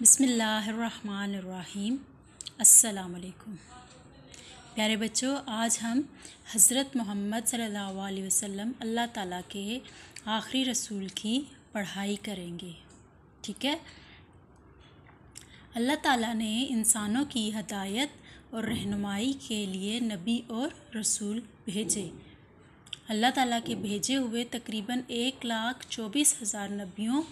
बसमीम् अल्लाम प्यारे बच्चों आज हम हज़रत मोहम्मद सल्लल्लाहु अलैहि वसल्लम अल्लाह ताला के आखिरी रसूल की पढ़ाई करेंगे ठीक है अल्लाह ताला ने इंसानों की हदायत और रहनुमाई के लिए नबी और रसूल भेजे अल्लाह ताला के भेजे हुए तकरीबन एक लाख चौबीस हज़ार नबियों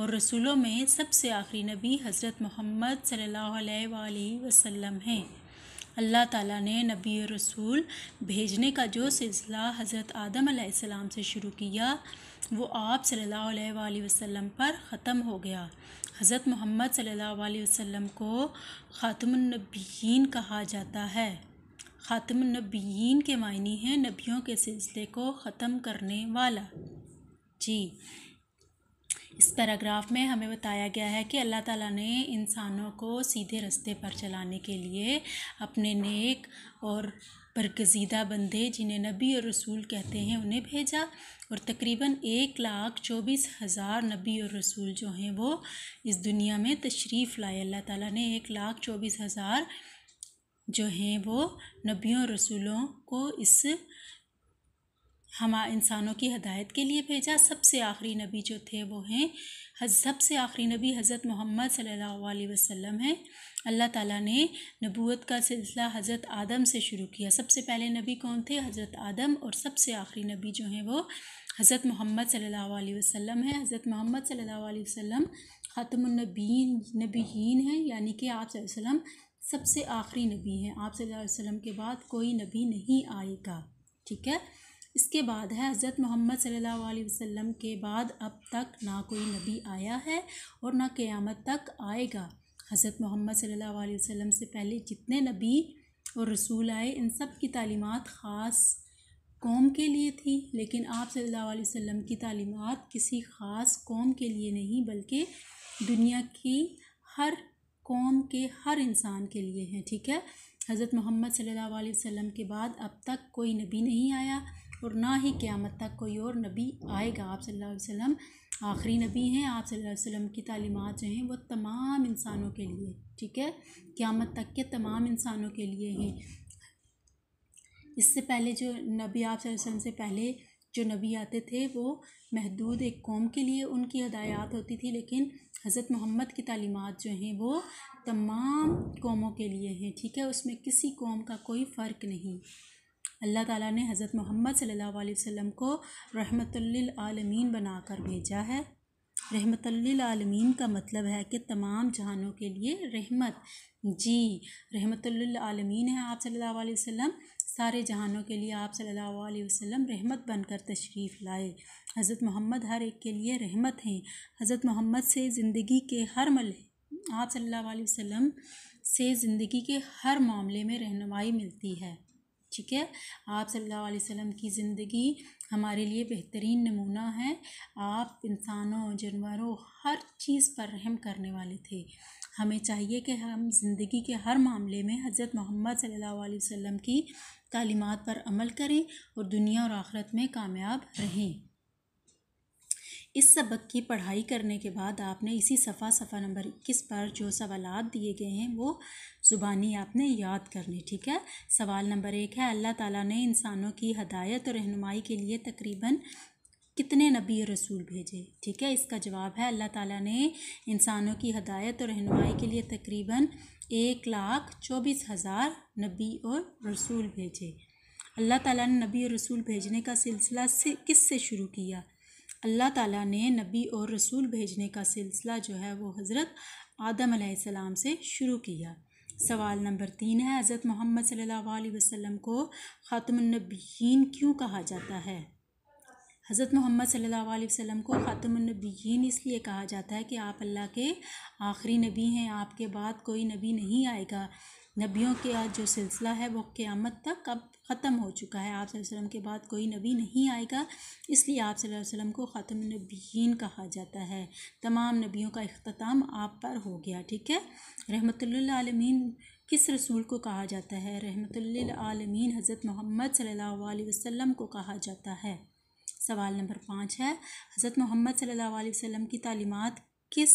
और रसूलों में सबसे आखिरी नबी हज़रत मोहम्मद सल्ला अलैहि वसल्लम हैं अल्लाह ताला ने नबी रसूल भेजने का जो सिलसिला हज़रत आदम आसमाम से शुरू किया वो आप सल्लल्लाहु अलैहि वसल्लम पर ख़त्म हो गया हज़रत मोहम्मद सल्लल्लाहु अलैहि वसल्लम को ख़ातमनबीन कहा जाता है ख़ातमनबीन के मायने हैं नबियों के सिलसिले को ख़त्म करने वाला जी इस पैराग्राफ में हमें बताया गया है कि अल्लाह ताला ने इंसानों को सीधे रास्ते पर चलाने के लिए अपने नेक और बरगजीदा बंदे जिन्हें नबी और रसूल कहते हैं उन्हें भेजा और तकरीबन एक लाख चौबीस हज़ार नबी और रसूल जो हैं वो इस दुनिया में तशरीफ़ लाए अल्लाह ताला ने एक लाख चौबीस हज़ार जो हैं वो नबियों रसूलों को इस हम इंसानों की हदायत के लिए भेजा सबसे आखिरी नबी जो थे वो हैं सबसे आखिरी नबी हज़रत मोहम्मद सल्लल्लाहु अलैहि वसल्लम हैं अल्लाह ताला ने नबूत का सिलसिला हज़रत आदम से शुरू किया सबसे पहले नबी कौन थे हज़रत आदम और सबसे आखिरी नबी जो हैं वो हज़रत मोहम्मद सल्लल्लाहु अलैहि वसल्लम है हज़रत मोहम्मद सल्लल्लाहु वसल्लम ख़ातमनबीन नबीन हैं यानी कि आप वसल्लम सबसे आखिरी नबी हैं आप वसल्लम के बाद कोई नबी नहीं आएगा ठीक है इसके बाद है हज़रत मोहम्मद सल्लल्लाहु अलैहि वसल्लम के बाद अब तक ना कोई नबी आया है और ना क़यामत तक आएगा हज़रत मोहम्मद सल्लल्लाहु अलैहि वसल्लम से पहले जितने नबी और रसूल आए इन सब की तालीमत ख़ास कौम के लिए थी लेकिन आप सल्लल्लाहु अलैहि वसल्लम की तालीमत किसी ख़ास कौम के लिए नहीं बल्कि दुनिया की हर कौम के हर इंसान के लिए हैं ठीक है हज़रत मोहम्मद सल्लल्लाहु अलैहि वसल्लम के बाद अब तक कोई नबी नहीं आया और ना ही क़्यामत तक कोई और नबी आएगा आप सल्लल्लाहु अलैहि वसल्लम आखिरी नबी हैं आप सल्लल्लाहु अलैहि वसल्लम की तलीमत जो हैं वो तमाम इंसानों के लिए ठीक है क़्यामत तक के तमाम इंसानों के लिए हैं इससे पहले जो नबी आप वसल्लम से पहले जो नबी आते थे वो महदूद एक कौम के लिए उनकी हदायत होती थी लेकिन हज़रत मोहम्मद की तलीमत जो हैं वो तमाम कौमों के लिए हैं ठीक है उसमें किसी कौम का कोई फ़र्क नहीं अल्लाह ताला ने हज़रत मोहम्मद सल्लल्लाहु अलैहि वसल्लम को रहमतुल्लिलआलमीन बनाकर भेजा है रहमतुल्लिलआलमीन का मतलब है कि तमाम जहानों के लिए रहमत जी आलमीन है आप सल्लल्लाहु अलैहि वसल्लम सारे जहानों के लिए आप सल्लल्लाहु अलैहि वसल्लम रहमत बनकर तशरीफ़ लाए हज़रत मोहम्मद हर एक के लिए रहमत हैं हज़रत मोहम्मद से ज़िंदगी के हर मल आप सल्लल्लाहु अलैहि वसल्लम से ज़िंदगी के हर मामले में रहनुमाई मिलती है ठीक है आप सल्लल्लाहु अलैहि वसल्लम की ज़िंदगी हमारे लिए बेहतरीन नमूना है आप इंसानों जानवरों हर चीज़ पर रहम करने वाले थे हमें चाहिए कि हम ज़िंदगी के हर मामले में हज़रत मोहम्मद सल्लल्लाहु अलैहि वसल्लम की तालीमात पर अमल करें और दुनिया और आखरत में कामयाब रहें इस सबक की पढ़ाई करने के बाद आपने इसी सफ़ा सफ़ा नंबर इक्कीस पर जो सवाल दिए गए हैं वो ज़ुबानी आपने याद करने ठीक है सवाल नंबर एक है अल्लाह ताला ने इंसानों की हदायत और रहनुमाई के लिए तकरीबन कितने नबी और रसूल भेजे ठीक है इसका जवाब है अल्लाह ताला ने इंसानों की हदायत और रहनुमाई के लिए तकरीबन एक लाख चौबीस हज़ार नबी और रसूल भेजे अल्लाह ताला ने नबी और रसूल भेजने का सिलसिला से किस से शुरू किया अल्लाह ताला ने नबी और रसूल भेजने का सिलसिला जो है वो हज़रत आदम आसमाम से शुरू किया सवाल नंबर तीन है हज़रत मोहम्मद सल्लल्लाहु अलैहि वसल्लम को ख़ातमनबीन क्यों कहा जाता है हज़रत मोहम्मद सल्लल्लाहु अलैहि वसल्लम को ख़ातमनबीन इसलिए कहा जाता है कि आप अल्लाह के आखिरी नबी हैं आपके बाद कोई नबी नहीं आएगा नबियों के आज जो सिलसिला है वो क़्यामत तक अब ख़त्म हो चुका है आप वसल्लम के बाद कोई नबी नहीं आएगा इसलिए आप वसल्लम को ख़ातमनबीन कहा जाता है तमाम नबियों का अख्ताम आप पर हो गया ठीक है आलमीन किस रसूल को कहा जाता है आलमीन हज़रत मोहम्मद सल्लल्लाहु अलैहि वसल्लम को कहा जाता है सवाल नंबर पाँच है हज़रत मोहम्मद सल्लल्लाहु अलैहि वसल्लम की तालीमत किस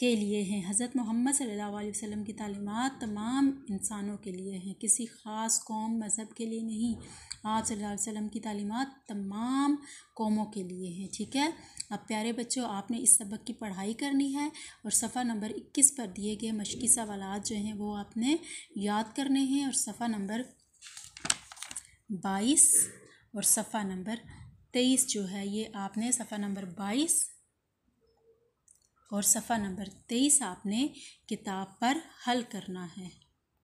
के लिए हैं हज़रत मोहम्मद सल्लल्लाहु अलैहि वसल्लम की तालीमत तमाम इंसानों के लिए हैं किसी ख़ास कौम मज़हब के लिए नहीं आप सल्लल्लाहु अलैहि वसल्लम की तालीमत तमाम कौमों के लिए हैं ठीक है अब प्यारे बच्चों आपने इस सबक की पढ़ाई करनी है और सफ़ा नंबर इक्कीस पर दिए गए मशक़ी सवाल जो हैं वो आपने याद करने हैं और सफ़ा नंबर बाईस और सफ़ा नंबर तेईस जो है ये आपने सफ़ा नंबर बाईस और सफ़ा नंबर तेईस आपने किताब पर हल करना है